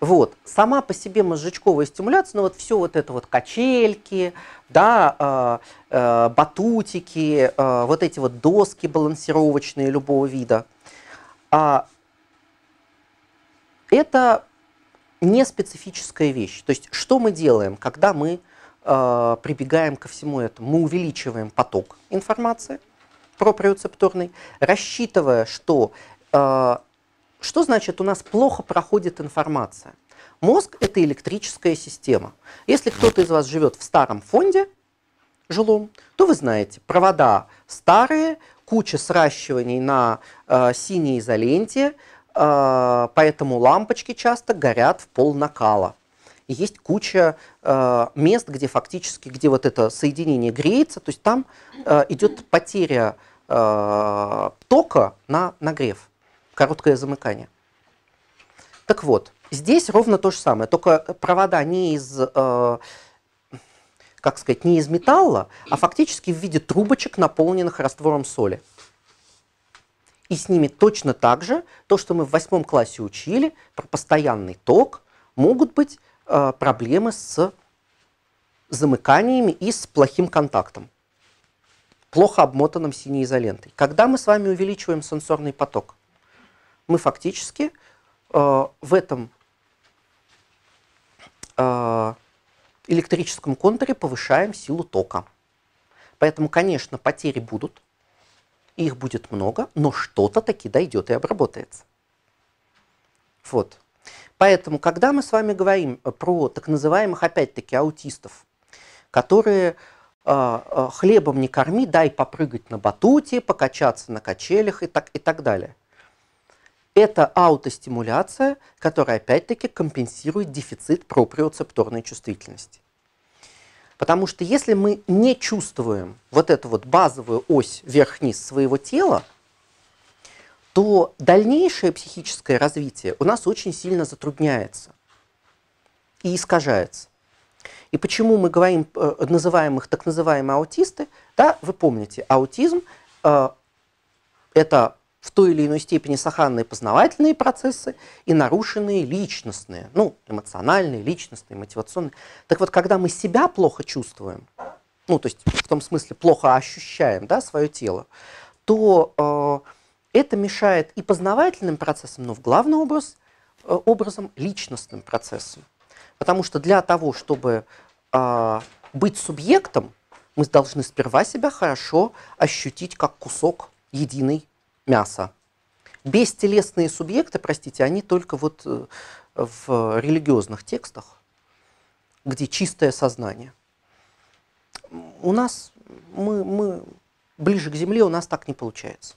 Вот. Сама по себе мозжечковая стимуляция, ну вот все вот это вот качельки, да, э, э, батутики, э, вот эти вот доски балансировочные любого вида, а, это не специфическая вещь. То есть что мы делаем, когда мы э, прибегаем ко всему этому? Мы увеличиваем поток информации проприоцепторный, рассчитывая, что э, что значит у нас плохо проходит информация? Мозг – это электрическая система. Если кто-то из вас живет в старом фонде жилом, то вы знаете, провода старые, куча сращиваний на э, синей изоленте, э, поэтому лампочки часто горят в пол накала. И есть куча э, мест, где фактически, где вот это соединение греется, то есть там э, идет потеря э, тока на нагрев короткое замыкание. Так вот, здесь ровно то же самое, только провода не из, э, как сказать, не из металла, а фактически в виде трубочек, наполненных раствором соли. И с ними точно так же, то, что мы в восьмом классе учили, про постоянный ток, могут быть э, проблемы с замыканиями и с плохим контактом, плохо обмотанным синей изолентой. Когда мы с вами увеличиваем сенсорный поток – мы фактически э, в этом э, электрическом контуре повышаем силу тока. Поэтому, конечно, потери будут, их будет много, но что-то таки дойдет и обработается. Вот. Поэтому, когда мы с вами говорим э, про так называемых, опять-таки, аутистов, которые э, э, хлебом не корми, дай попрыгать на батуте, покачаться на качелях и так, и так далее – это аутостимуляция, которая опять-таки компенсирует дефицит проприоцепторной чувствительности. Потому что если мы не чувствуем вот эту вот базовую ось вверх-вниз своего тела, то дальнейшее психическое развитие у нас очень сильно затрудняется и искажается. И почему мы говорим, э, называем их так называемые аутисты, да, вы помните, аутизм э, это в той или иной степени сохранные познавательные процессы и нарушенные личностные, ну, эмоциональные, личностные, мотивационные. Так вот, когда мы себя плохо чувствуем, ну, то есть в том смысле плохо ощущаем, да, свое тело, то э, это мешает и познавательным процессам, но в главный образ, э, образом личностным процессам. Потому что для того, чтобы э, быть субъектом, мы должны сперва себя хорошо ощутить как кусок единой мяса. Бестелесные субъекты, простите, они только вот э, в религиозных текстах, где чистое сознание. У нас мы, мы ближе к земле, у нас так не получается.